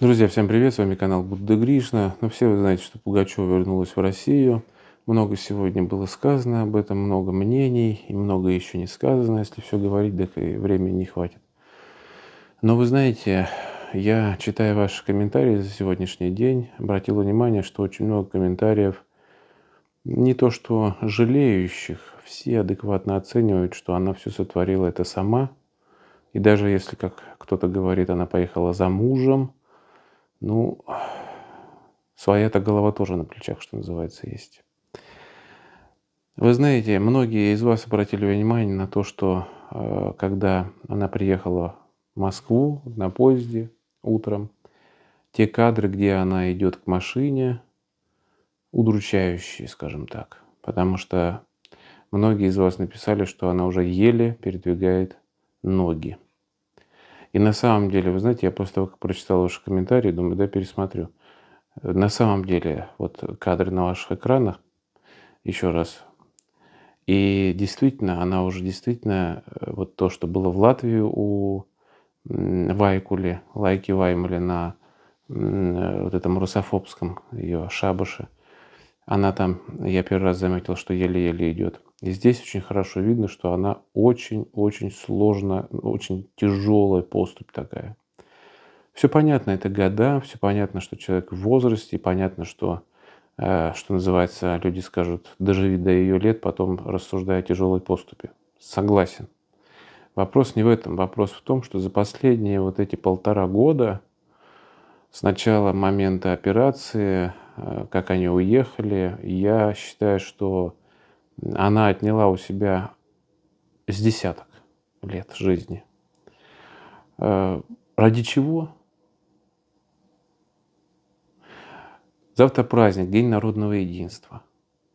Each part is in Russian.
Друзья, всем привет, с вами канал Будда Гришна. Ну, все вы знаете, что Пугачева вернулась в Россию. Много сегодня было сказано об этом, много мнений и много еще не сказано. Если все говорить, так и времени не хватит. Но вы знаете, я, читая ваши комментарии за сегодняшний день, обратил внимание, что очень много комментариев не то что жалеющих, все адекватно оценивают, что она все сотворила это сама. И даже если, как кто-то говорит, она поехала за мужем – ну, своя-то голова тоже на плечах, что называется, есть. Вы знаете, многие из вас обратили внимание на то, что э, когда она приехала в Москву на поезде утром, те кадры, где она идет к машине, удручающие, скажем так. Потому что многие из вас написали, что она уже еле передвигает ноги. И на самом деле, вы знаете, я после того, как прочитал ваши комментарии, думаю, да, пересмотрю. На самом деле, вот кадры на ваших экранах, еще раз. И действительно, она уже действительно, э, вот то, что было в Латвии у Вайкули, Лайки Ваймали на э, вот этом русофобском ее Шабуше, она там, я первый раз заметил, что еле-еле идет. И здесь очень хорошо видно, что она очень-очень сложная, очень тяжелая поступь такая. Все понятно, это года, все понятно, что человек в возрасте, понятно, что, э, что называется, люди скажут, доживи до ее лет, потом рассуждая о тяжелой поступе. Согласен. Вопрос не в этом, вопрос в том, что за последние вот эти полтора года, с начала момента операции, э, как они уехали, я считаю, что она отняла у себя с десяток лет жизни. Э, ради чего? Завтра праздник, День народного единства.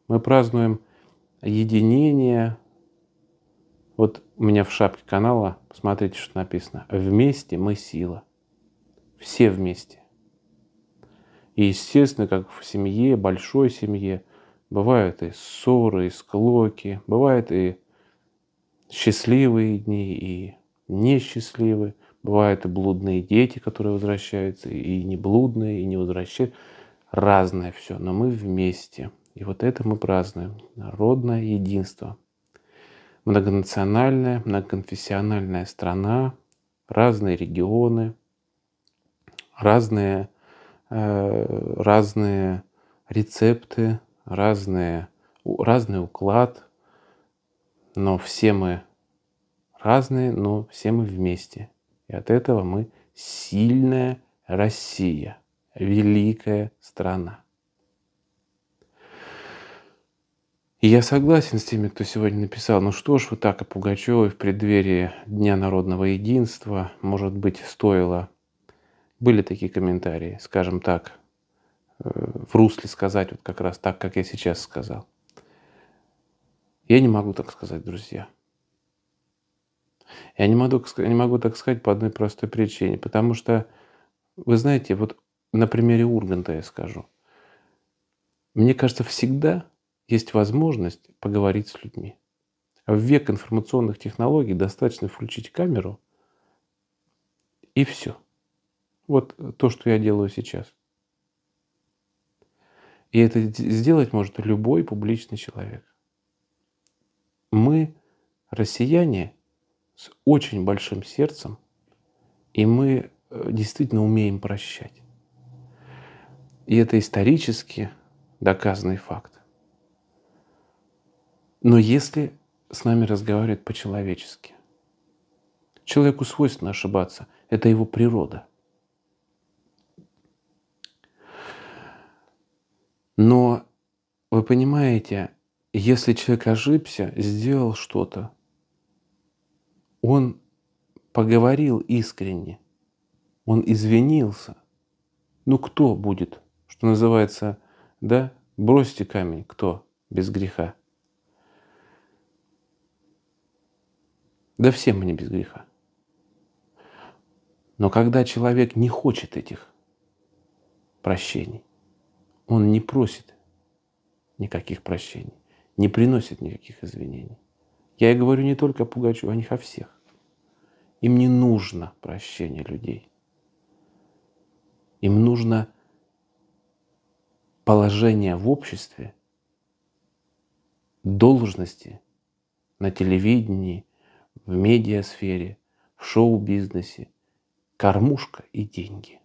Мы празднуем единение. Вот у меня в шапке канала, посмотрите, что написано. Вместе мы сила. Все вместе. И, естественно, как в семье, большой семье – Бывают и ссоры, и склоки, бывают и счастливые дни, и несчастливые. Бывают и блудные дети, которые возвращаются, и не блудные, и не возвращаются. Разное все, но мы вместе. И вот это мы празднуем. Народное единство. Многонациональная, многоконфессиональная страна, разные регионы, разные, э, разные рецепты, разные, разный уклад, но все мы разные, но все мы вместе. И от этого мы сильная Россия, великая страна. И я согласен с теми, кто сегодня написал, ну что ж вы так о Пугачевой в преддверии Дня народного единства, может быть, стоило. Были такие комментарии, скажем так, в русле сказать вот как раз так, как я сейчас сказал. Я не могу так сказать, друзья. Я не могу, не могу так сказать по одной простой причине, потому что, вы знаете, вот на примере Урганта я скажу. Мне кажется, всегда есть возможность поговорить с людьми. А в век информационных технологий достаточно включить камеру, и все. Вот то, что я делаю сейчас. И это сделать может любой публичный человек. Мы, россияне, с очень большим сердцем, и мы э, действительно умеем прощать. И это исторически доказанный факт. Но если с нами разговаривать по-человечески, человеку свойственно ошибаться, это его природа – Но вы понимаете, если человек ошибся, сделал что-то, он поговорил искренне, он извинился. Ну кто будет, что называется, да, бросьте камень, кто без греха? Да все мы не без греха. Но когда человек не хочет этих прощений, он не просит никаких прощений, не приносит никаких извинений. Я и говорю не только о Пугачеве, о них о всех. Им не нужно прощение людей. Им нужно положение в обществе, должности на телевидении, в медиасфере, в шоу-бизнесе, кормушка и деньги –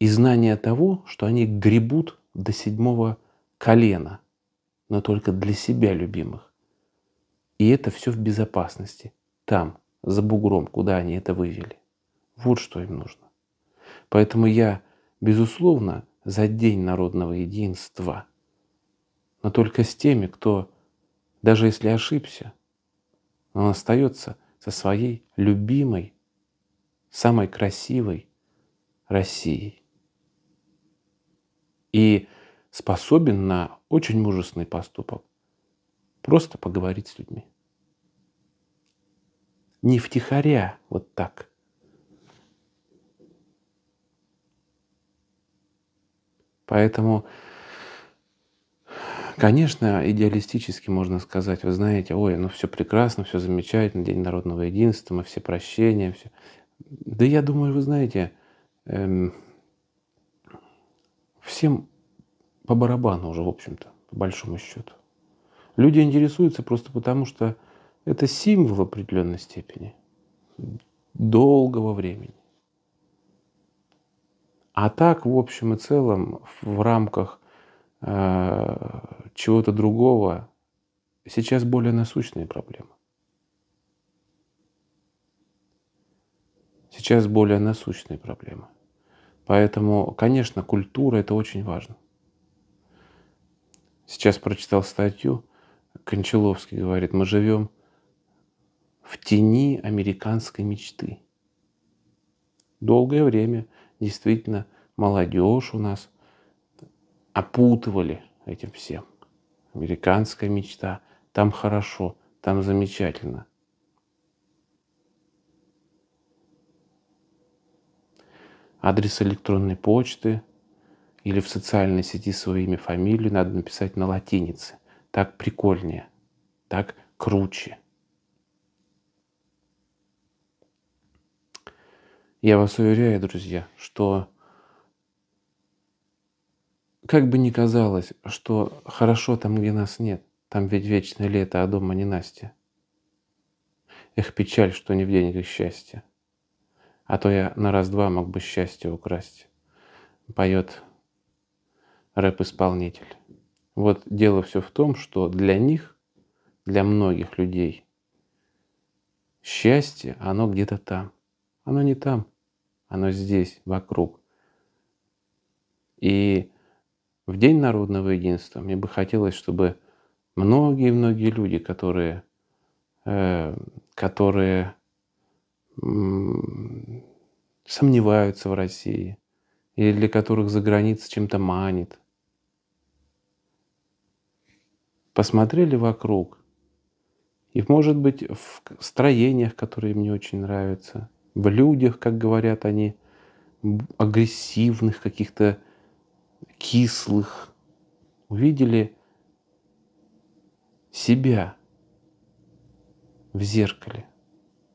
и знание того, что они гребут до седьмого колена, но только для себя любимых. И это все в безопасности, там, за бугром, куда они это вывели. Вот что им нужно. Поэтому я, безусловно, за День народного единства, но только с теми, кто, даже если ошибся, он остается со своей любимой, самой красивой Россией и способен на очень мужественный поступок. Просто поговорить с людьми. Не втихаря вот так. Поэтому, конечно, идеалистически можно сказать, вы знаете, ой, ну все прекрасно, все замечательно, День народного единства, мы все прощения, все. Да я думаю, вы знаете, эм, всем по барабану уже, в общем-то, по большому счету. Люди интересуются просто потому, что это символ в определенной степени долгого времени. А так, в общем и целом, в рамках э, чего-то другого, сейчас более насущные проблемы. Сейчас более насущные проблемы. Поэтому, конечно, культура это очень важно. Сейчас прочитал статью, Кончаловский говорит, мы живем в тени американской мечты. Долгое время действительно молодежь у нас опутывали этим всем. Американская мечта, там хорошо, там замечательно. адрес электронной почты или в социальной сети свое имя, фамилию надо написать на латинице. Так прикольнее, так круче. Я вас уверяю, друзья, что как бы ни казалось, что хорошо там, где нас нет, там ведь вечное лето, а дома не Настя. Эх, печаль, что не в деньгах счастья. А то я на раз-два мог бы счастье украсть. Поет рэп-исполнитель. Вот дело все в том, что для них, для многих людей, счастье, оно где-то там. Оно не там, оно здесь, вокруг. И в День народного единства мне бы хотелось, чтобы многие-многие люди, которые, э, которые Э, сомневаются в России или для которых за границей чем-то манит. Посмотрели вокруг, и, может быть, в строениях, которые мне очень нравятся, в людях, как говорят они, агрессивных, каких-то кислых, увидели себя в зеркале.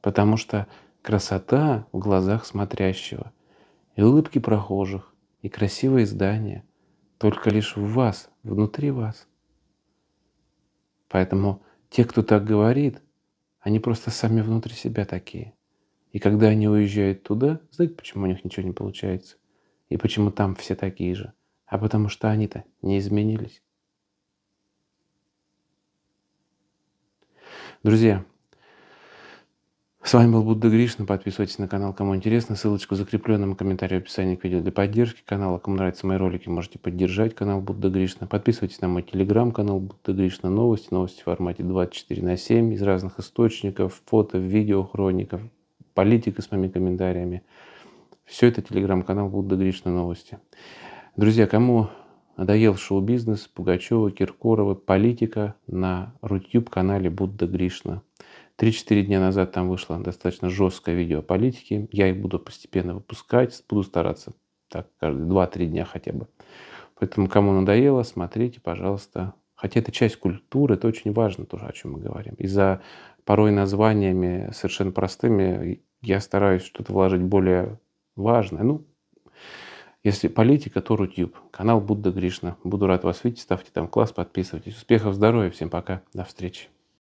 Потому что красота в глазах смотрящего, и улыбки прохожих, и красивые здания, только лишь в вас, внутри вас. Поэтому те, кто так говорит, они просто сами внутри себя такие. И когда они уезжают туда, знаете, почему у них ничего не получается? И почему там все такие же? А потому что они-то не изменились. Друзья, с вами был Будда Гришна. Подписывайтесь на канал, кому интересно. Ссылочку в закрепленном комментарии в описании к видео для поддержки канала. Кому нравятся мои ролики, можете поддержать канал Будда Гришна. Подписывайтесь на мой телеграм-канал Будда Гришна. Новости, новости в формате 24 на 7 из разных источников, фото, видео, хроников, политика с моими комментариями. Все это телеграм-канал Будда Гришна новости. Друзья, кому надоел шоу-бизнес, Пугачева, Киркорова, политика на YouTube-канале Будда Гришна. 3-4 дня назад там вышло достаточно жесткое видео о политике. Я их буду постепенно выпускать, буду стараться так каждые 2-3 дня хотя бы. Поэтому, кому надоело, смотрите, пожалуйста. Хотя это часть культуры, это очень важно тоже, о чем мы говорим. И за порой названиями совершенно простыми я стараюсь что-то вложить более важное. Ну, если политика, то Рутюб. Канал Будда Гришна. Буду рад вас видеть. Ставьте там класс, подписывайтесь. Успехов, здоровья. Всем пока. До встречи.